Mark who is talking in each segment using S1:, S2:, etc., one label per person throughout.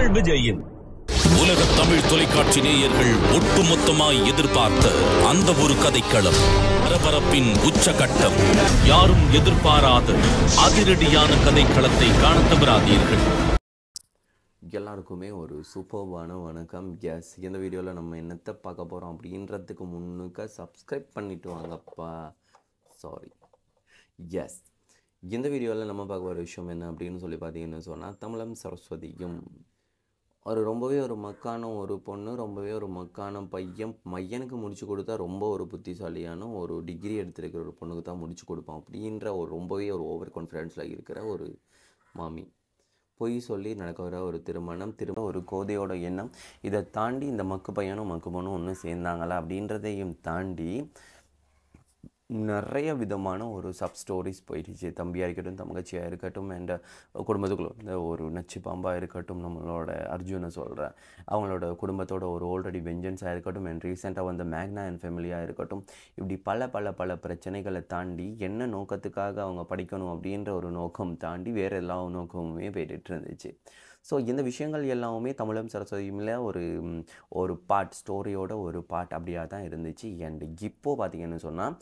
S1: தமிழ் விஜயின் உலக தமிழ் தொலைக்காட்சி நேயர்கள் ஒட்டுமொத்தமாய் எதிர்பார்த்த அந்த ஒரு கதைக்களம் பரபரப்பின் உச்சகட்டம் யாரும் எதிர்பாராத அதிரடியான கதைக்களத்தை காண தவறாதீர்கள் எல்லாருக்குமே ஒரு சூப்பர்வான வணக்கம் எஸ் இந்த வீடியோவில் நம்ம என்னத்தை பார்க்க போகிறோம் அப்படின்றதுக்கு முன்னுக்க சப்ஸ்கிரைப் பண்ணிட்டு வாங்கப்பா சாரி எஸ் இந்த வீடியோவில் நம்ம பார்க்க ஒரு விஷயம் என்ன அப்படின்னு சொல்லி பார்த்தீங்கன்னு சொன்னால் தமிழம் சரஸ்வதியும் ஒரு ரொம்பவே ஒரு மக்கான ஒரு பொண்ணு ரொம்பவே ஒரு மக்கான பையன் மையனுக்கு முடிச்சு கொடுத்தா ரொம்ப ஒரு புத்திசாலியான ஒரு டிகிரி எடுத்திருக்கிற ஒரு பொண்ணுக்கு தான் முடிச்சு கொடுப்பான் அப்படின்ற ஒரு ரொம்பவே ஒரு ஓவர் கான்ஃபிடென்ஸில் இருக்கிற ஒரு மாமி பொய் சொல்லி நடக்கிற ஒரு திருமணம் திரும்ப ஒரு கோதையோட எண்ணம் இதை தாண்டி இந்த மக்கு பையனும் மக்கு பொண்ணும் ஒன்றும் சேர்ந்தாங்களா அப்படின்றதையும் தாண்டி நிறைய விதமான ஒரு சப் ஸ்டோரிஸ் போயிடுச்சு தம்பியாக இருக்கட்டும் தங்கச்சியாக இருக்கட்டும் அண்ட் குடும்பத்துக்குள்ள ஒரு நச்சு பாம்பாக இருக்கட்டும் நம்மளோட அர்ஜுனை சொல்கிறேன் அவங்களோட குடும்பத்தோட ஒரு ஆல்ரெடி வெஞ்சன்ஸாக இருக்கட்டும் அண்ட் ரீசெண்டாக வந்த மேக்னா அண்ட் ஃபேமிலியாக இருக்கட்டும் இப்படி பல பல பல பிரச்சனைகளை தாண்டி என்ன நோக்கத்துக்காக அவங்க படிக்கணும் அப்படின்ற ஒரு நோக்கம் தாண்டி வேறு எல்லா நோக்கமுமே போயிட்டு இருந்துச்சு ஸோ இந்த விஷயங்கள் எல்லாமே தமிழம் சரஸ்வதியில் ஒரு ஒரு பாட் ஸ்டோரியோட ஒரு பாட் அப்படியாக தான் இருந்துச்சு அண்ட் இப்போது பார்த்திங்கன்னு சொன்னால்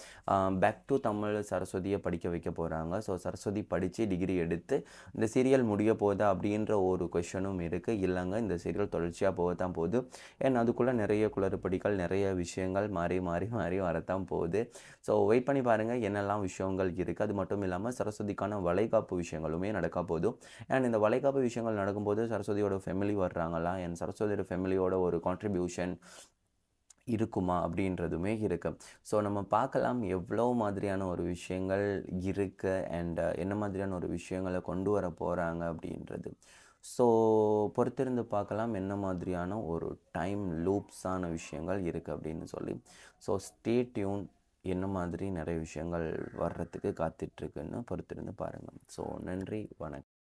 S1: பேக் டு தமிழ் சரஸ்வதியை படிக்க வைக்க போகிறாங்க ஸோ சரஸ்வதி படித்து டிகிரி எடுத்து இந்த சீரியல் முடிய போகுது அப்படின்ற ஒரு கொஷனும் இருக்குது இல்லைங்க இந்த சீரியல் தொடர்ச்சியாக போக தான் போகுது ஏன்னா அதுக்குள்ளே நிறைய குளறுபடிகள் நிறைய விஷயங்கள் மாறி மாறி மாறி வரத்தான் போகுது ஸோ வெயிட் பண்ணி பாருங்கள் என்னெல்லாம் விஷயங்கள் இருக்குது அது மட்டும் இல்லாமல் சரஸ்வதிக்கான வளைகாப்பு விஷயங்களுமே நடக்க போதும் ஏன் இந்த வளைகாப்பு விஷயங்கள் நடக்கும்போது சரஸ்வதியோட ஃபேமிலி வர்றாங்களா என் சரஸ்வதியோட ஃபேமிலியோட ஒரு கான்ட்ரிபியூஷன் இருக்குமா அப்படின்றதுமே இருக்குது ஸோ நம்ம பார்க்கலாம் எவ்வளோ மாதிரியான ஒரு விஷயங்கள் இருக்குது அண்ட் என்ன மாதிரியான ஒரு விஷயங்களை கொண்டு வர போகிறாங்க அப்படின்றது ஸோ பொறுத்திருந்து பார்க்கலாம் என்ன மாதிரியான ஒரு டைம் லூப்ஸான விஷயங்கள் இருக்குது அப்படின்னு சொல்லி ஸோ ஸ்டேட்யூன் என்ன மாதிரி நிறைய விஷயங்கள் வர்றதுக்கு காத்துட்ருக்குன்னு பொறுத்திருந்து பாருங்கள் ஸோ நன்றி வணக்கம்